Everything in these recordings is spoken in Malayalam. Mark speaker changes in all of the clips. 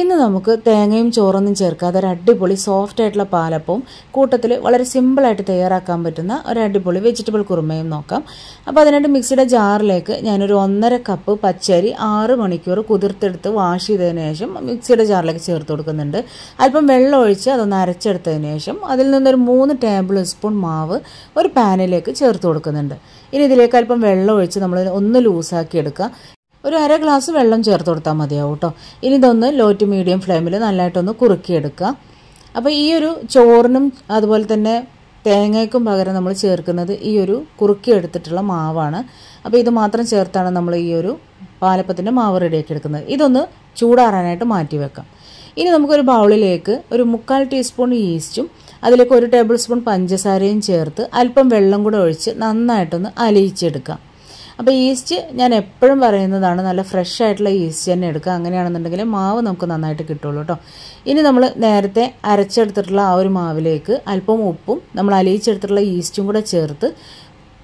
Speaker 1: ഇന്ന് നമുക്ക് തേങ്ങയും ചോറൊന്നും ചേർക്കാതെ ഒരു അടിപൊളി സോഫ്റ്റ് ആയിട്ടുള്ള പാലപ്പവും കൂട്ടത്തിൽ വളരെ സിമ്പിളായിട്ട് തയ്യാറാക്കാൻ പറ്റുന്ന ഒരു അടിപൊളി വെജിറ്റബിൾ കുറുമയും നോക്കാം അപ്പോൾ അതിനായിട്ട് മിക്സിയുടെ ജാറിലേക്ക് ഞാനൊരു ഒന്നര കപ്പ് പച്ചരി ആറ് മണിക്കൂർ കുതിർത്തെടുത്ത് വാഷ് ചെയ്തതിന് ശേഷം മിക്സിയുടെ ജാറിലേക്ക് ചേർത്ത് കൊടുക്കുന്നുണ്ട് അല്പം വെള്ളം ഒഴിച്ച് അതൊന്ന് അരച്ചെടുത്തതിന് ശേഷം അതിൽ നിന്നൊരു മൂന്ന് ടേബിൾ സ്പൂൺ മാവ് ഒരു പാനിലേക്ക് ചേർത്ത് കൊടുക്കുന്നുണ്ട് ഇനി ഇതിലേക്ക് അല്പം വെള്ളം ഒഴിച്ച് നമ്മൾ ഒന്ന് ലൂസാക്കി എടുക്കുക ഒരു അര ഗ്ലാസ് വെള്ളം ചേർത്ത് കൊടുത്താൽ മതിയാവും കേട്ടോ ഇനി ഇതൊന്ന് ലോ ടു മീഡിയം ഫ്ലെയിമിൽ നല്ലതായിട്ടൊന്ന് കുറുക്കിയെടുക്കുക അപ്പോൾ ഈ ഒരു ചോറിനും അതുപോലെ തന്നെ തേങ്ങയ്ക്കും പകരം നമ്മൾ ചേർക്കുന്നത് ഈ ഒരു കുറുക്കിയെടുത്തിട്ടുള്ള മാവാണ് അപ്പോൾ ഇത് മാത്രം ചേർത്താണ് നമ്മൾ ഈ ഒരു പാലപ്പത്തിൻ്റെ മാവ് റെഡിയാക്കി എടുക്കുന്നത് ഇതൊന്ന് ചൂടാറാനായിട്ട് മാറ്റി വെക്കാം ഇനി നമുക്കൊരു ബൗളിലേക്ക് ഒരു മുക്കാൽ ടീസ്പൂൺ ഈസ്റ്റും അതിലേക്ക് ഒരു ടേബിൾ സ്പൂൺ പഞ്ചസാരയും ചേർത്ത് അല്പം വെള്ളം കൂടെ ഒഴിച്ച് നന്നായിട്ടൊന്ന് അലിയിച്ചെടുക്കാം അപ്പോൾ ഈസ്റ്റ് ഞാൻ എപ്പോഴും പറയുന്നതാണ് നല്ല ഫ്രഷ് ആയിട്ടുള്ള ഈസ്റ്റ് തന്നെ എടുക്കുക അങ്ങനെയാണെന്നുണ്ടെങ്കിൽ മാവ് നമുക്ക് നന്നായിട്ട് കിട്ടുള്ളൂ കേട്ടോ ഇനി നമ്മൾ നേരത്തെ അരച്ചെടുത്തിട്ടുള്ള ആ ഒരു മാവിലേക്ക് അല്പം ഉപ്പും നമ്മൾ അലിയിച്ചെടുത്തിട്ടുള്ള ഈസ്റ്റും കൂടെ ചേർത്ത്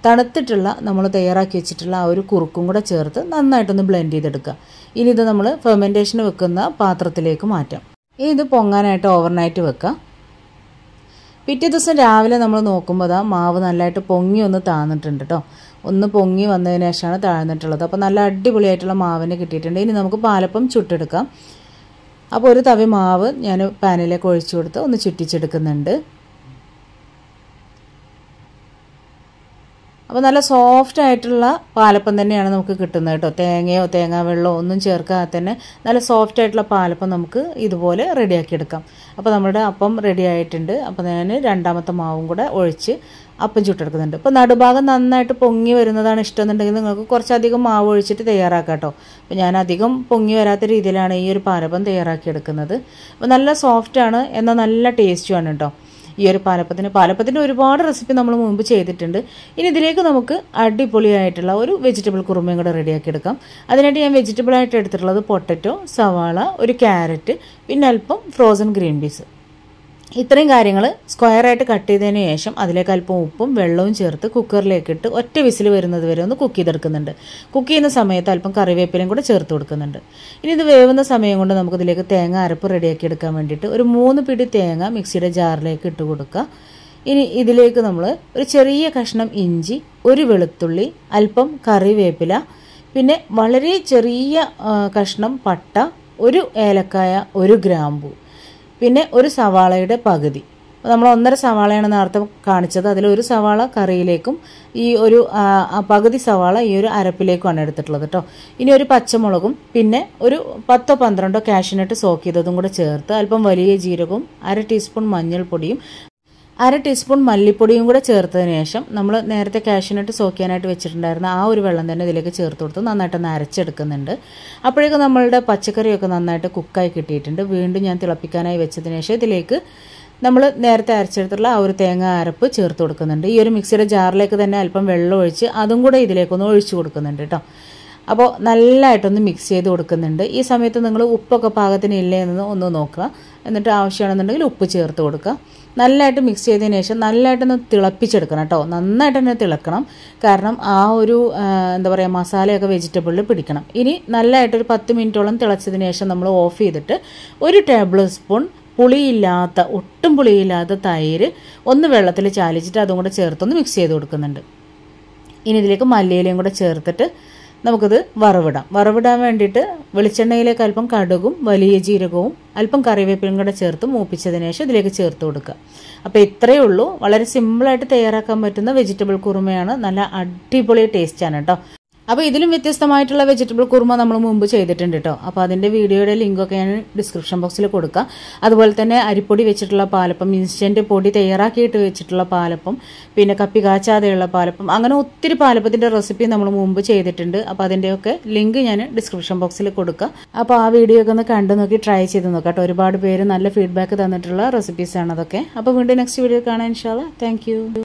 Speaker 1: തണുത്തിട്ടുള്ള നമ്മൾ തയ്യാറാക്കി വെച്ചിട്ടുള്ള ആ ഒരു കുറുക്കും കൂടെ ചേർത്ത് നന്നായിട്ടൊന്ന് ബ്ലെൻഡ് ചെയ്തെടുക്കുക ഇനി ഇത് നമ്മൾ ഫെർമെൻറ്റേഷന് വെക്കുന്ന പാത്രത്തിലേക്ക് മാറ്റാം ഇനി ഇത് പൊങ്ങാനായിട്ട് ഓവർനൈറ്റ് വെക്കുക പിറ്റേ ദിവസം രാവിലെ നമ്മൾ നോക്കുമ്പോൾ അതാ മാവ് നല്ലതായിട്ട് പൊങ്ങി ഒന്ന് താന്നിട്ടുണ്ട് കേട്ടോ ഒന്ന് പൊങ്ങി വന്നതിന് ശേഷമാണ് താഴ്ന്നിട്ടുള്ളത് അപ്പോൾ നല്ല അടിപൊളിയായിട്ടുള്ള മാവിന് കിട്ടിയിട്ടുണ്ട് ഇനി നമുക്ക് പാലപ്പം ചുട്ടെടുക്കാം അപ്പോൾ ഒരു തവി മാവ് ഞാൻ പാനിലേക്ക് ഒഴിച്ചു കൊടുത്ത് ഒന്ന് ചുറ്റിച്ചെടുക്കുന്നുണ്ട് അപ്പോൾ നല്ല സോഫ്റ്റ് ആയിട്ടുള്ള പാലപ്പം തന്നെയാണ് നമുക്ക് കിട്ടുന്നത് കേട്ടോ തേങ്ങയോ തേങ്ങാ വെള്ളമോ ഒന്നും ചേർക്കാതെ തന്നെ നല്ല സോഫ്റ്റ് ആയിട്ടുള്ള പാലപ്പം നമുക്ക് ഇതുപോലെ റെഡിയാക്കിയെടുക്കാം അപ്പോൾ നമ്മുടെ അപ്പം റെഡി ആയിട്ടുണ്ട് അപ്പോൾ ഞാൻ രണ്ടാമത്തെ മാവും കൂടെ ഒഴിച്ച് അപ്പം ചുട്ടെടുക്കുന്നുണ്ട് ഇപ്പോൾ നടുഭാഗം നന്നായിട്ട് പൊങ്ങി വരുന്നതാണ് എന്നുണ്ടെങ്കിൽ നിങ്ങൾക്ക് കുറച്ചധികം മാവ് ഒഴിച്ചിട്ട് തയ്യാറാക്കാം കേട്ടോ അപ്പോൾ ഞാൻ അധികം പൊങ്ങി വരാത്ത രീതിയിലാണ് ഈ ഒരു പാലപ്പം തയ്യാറാക്കിയെടുക്കുന്നത് അപ്പോൾ നല്ല സോഫ്റ്റാണ് എന്നാൽ നല്ല ടേസ്റ്റുമാണ് കേട്ടോ ഈ ഒരു പാലപ്പത്തിന് പാലപ്പത്തിൻ്റെ ഒരുപാട് റെസിപ്പി നമ്മൾ മുമ്പ് ചെയ്തിട്ടുണ്ട് ഇനി ഇതിലേക്ക് നമുക്ക് അടിപൊളിയായിട്ടുള്ള ഒരു വെജിറ്റബിൾ കുറുമയും കൂടെ റെഡിയാക്കി എടുക്കാം അതിനായിട്ട് ഞാൻ വെജിറ്റബിൾ ആയിട്ട് എടുത്തിട്ടുള്ളത് പൊട്ടറ്റോ സവാള ഒരു ക്യാരറ്റ് പിന്നെ അല്പം ഫ്രോസൺ ഗ്രീൻ പീസ് ഇത്രയും കാര്യങ്ങൾ സ്ക്വയറായിട്ട് കട്ട് ചെയ്തതിന് ശേഷം അതിലേക്ക് അല്പം ഉപ്പും വെള്ളവും ചേർത്ത് കുക്കറിലേക്ക് ഇട്ട് ഒറ്റ വിസിൽ വരുന്നത് വരെ ഒന്ന് കുക്ക് ചെയ്തെടുക്കുന്നുണ്ട് കുക്ക് ചെയ്യുന്ന സമയത്ത് അല്പം കറിവേപ്പിലയും കൂടെ ചേർത്ത് കൊടുക്കുന്നുണ്ട് ഇനി ഇത് വേവുന്ന സമയം കൊണ്ട് നമുക്കിതിലേക്ക് തേങ്ങ അരപ്പ് റെഡിയാക്കി എടുക്കാൻ വേണ്ടിയിട്ട് ഒരു മൂന്ന് പിടി തേങ്ങ മിക്സിയുടെ ജാറിലേക്ക് ഇട്ട് കൊടുക്കുക ഇനി ഇതിലേക്ക് നമ്മൾ ഒരു ചെറിയ കഷ്ണം ഇഞ്ചി ഒരു വെളുത്തുള്ളി അല്പം കറിവേപ്പില പിന്നെ വളരെ ചെറിയ കഷ്ണം പട്ട ഒരു ഏലക്കായ ഒരു ഗ്രാമ്പൂ പിന്നെ ഒരു സവാളയുടെ പകുതി നമ്മൾ ഒന്നര സവാളയാണ് നേരത്തെ കാണിച്ചത് അതിൽ ഒരു സവാള കറിയിലേക്കും ഈ ഒരു പകുതി സവാള ഈ ഒരു അരപ്പിലേക്കുമാണ് എടുത്തിട്ടുള്ളത് കേട്ടോ ഇനി ഒരു പച്ചമുളകും പിന്നെ ഒരു പത്തോ പന്ത്രണ്ടോ കാഷ്യനട്ട് സോക്ക് ചെയ്തതും കൂടെ ചേർത്ത് അല്പം വലിയ ജീരകവും അര ടീസ്പൂൺ മഞ്ഞൾപ്പൊടിയും അര ടീസ്പൂൺ മല്ലിപ്പൊടിയും കൂടെ ചേർത്തതിന് ശേഷം നമ്മൾ നേരത്തെ കാഷ്യനട്ട് സോക്കിയാനായിട്ട് വെച്ചിട്ടുണ്ടായിരുന്ന ആ ഒരു വെള്ളം തന്നെ ഇതിലേക്ക് ചേർത്ത് കൊടുത്ത് നന്നായിട്ടൊന്ന് അരച്ചെടുക്കുന്നുണ്ട് അപ്പോഴേക്കും നമ്മളുടെ പച്ചക്കറിയൊക്കെ നന്നായിട്ട് കുക്കായി കിട്ടിയിട്ടുണ്ട് വീണ്ടും ഞാൻ തിളപ്പിക്കാനായി വെച്ചതിന് ശേഷം ഇതിലേക്ക് നമ്മൾ നേരത്തെ അരച്ചെടുത്തുള്ള ആ ഒരു തേങ്ങ അരപ്പ് ചേർത്ത് കൊടുക്കുന്നുണ്ട് ഈ ഒരു മിക്സിയുടെ ജാറിലേക്ക് തന്നെ അല്പം വെള്ളം ഒഴിച്ച് അതും കൂടെ ഇതിലേക്കൊന്ന് ഒഴിച്ചു കൊടുക്കുന്നുണ്ട് കേട്ടോ അപ്പോൾ നല്ലതായിട്ടൊന്ന് മിക്സ് ചെയ്ത് കൊടുക്കുന്നുണ്ട് ഈ സമയത്ത് നിങ്ങൾ ഉപ്പൊക്കെ പാകത്തിന് ഇല്ലേ എന്ന് ഒന്ന് നോക്കുക എന്നിട്ട് ആവശ്യമാണെന്നുണ്ടെങ്കിൽ ഉപ്പ് ചേർത്ത് കൊടുക്കുക നല്ലതായിട്ട് മിക്സ് ചെയ്തതിന് ശേഷം നല്ലതായിട്ടൊന്ന് തിളപ്പിച്ചെടുക്കണം കേട്ടോ നന്നായിട്ട് തന്നെ തിളക്കണം കാരണം ആ ഒരു എന്താ പറയുക മസാലയൊക്കെ വെജിറ്റബിളിൽ പിടിക്കണം ഇനി നല്ലതായിട്ടൊരു പത്ത് മിനിറ്റോളം തിളച്ചതിന് ശേഷം നമ്മൾ ഓഫ് ചെയ്തിട്ട് ഒരു ടേബിൾ സ്പൂൺ പുളിയില്ലാത്ത ഒട്ടും പുളിയില്ലാത്ത തൈര് ഒന്ന് വെള്ളത്തിൽ ചാലിച്ചിട്ട് അതും കൂടെ ചേർത്തൊന്ന് മിക്സ് ചെയ്ത് കൊടുക്കുന്നുണ്ട് ഇനി ഇതിലേക്ക് മല്ലിയിലയും കൂടെ ചേർത്തിട്ട് നമുക്കിത് വറവിടാം വറവിടാൻ വേണ്ടിയിട്ട് വെളിച്ചെണ്ണയിലേക്ക് അല്പം കടുകും വലിയ ജീരകവും അല്പം കറിവേപ്പിലും കൂടെ ചേർത്ത് മൂപ്പിച്ചതിന് ശേഷം ഇതിലേക്ക് ചേർത്ത് കൊടുക്കുക അപ്പോൾ ഇത്രയേ ഉള്ളൂ വളരെ സിമ്പിളായിട്ട് തയ്യാറാക്കാൻ പറ്റുന്ന വെജിറ്റബിൾ കുറുമയാണ് നല്ല അടിപൊളി ടേസ്റ്റാണ് കേട്ടോ അപ്പോൾ ഇതിലും വ്യത്യസ്തമായിട്ടുള്ള വെജിറ്റബിൾ കുറുമ നമ്മൾ മുമ്പ് ചെയ്തിട്ടുണ്ട് കേട്ടോ അപ്പോൾ അതിൻ്റെ വീഡിയോയുടെ ലിങ്കൊക്കെ ഞാൻ ഡിസ്ക്രിപ്ഷൻ ബോക്സിൽ കൊടുക്കാം അതുപോലെ തന്നെ അരിപ്പൊടി വെച്ചിട്ടുള്ള പാലപ്പം ഇൻസ്റ്റൻറ്റ് പൊടി തയ്യാറാക്കിയിട്ട് വെച്ചിട്ടുള്ള പാലപ്പം പിന്നെ കപ്പി കാച്ചാതെയുള്ള പാലപ്പം അങ്ങനെ ഒത്തിരി പാലപ്പത്തിൻ്റെ റെസിപ്പി നമ്മൾ മുമ്പ് ചെയ്തിട്ടുണ്ട് അപ്പോൾ അതിൻ്റെയൊക്കെ ലിങ്ക് ഞാൻ ഡിസ്ക്രിപ്ഷൻ ബോക്സിൽ കൊടുക്കാം അപ്പോൾ ആ വീഡിയോ ഒക്കെ ഒന്ന് കണ്ടു നോക്കി ട്രൈ ചെയ്ത് നോക്കാം കേട്ടോ ഒരുപാട് പേര് നല്ല ഫീഡ്ബാക്ക് തന്നിട്ടുള്ള റെസിപ്പീസാണ് അതൊക്കെ അപ്പോൾ വീണ്ടും നെക്സ്റ്റ് വീഡിയോ കാണാൻ ഇൻഷാല്ല താങ്ക്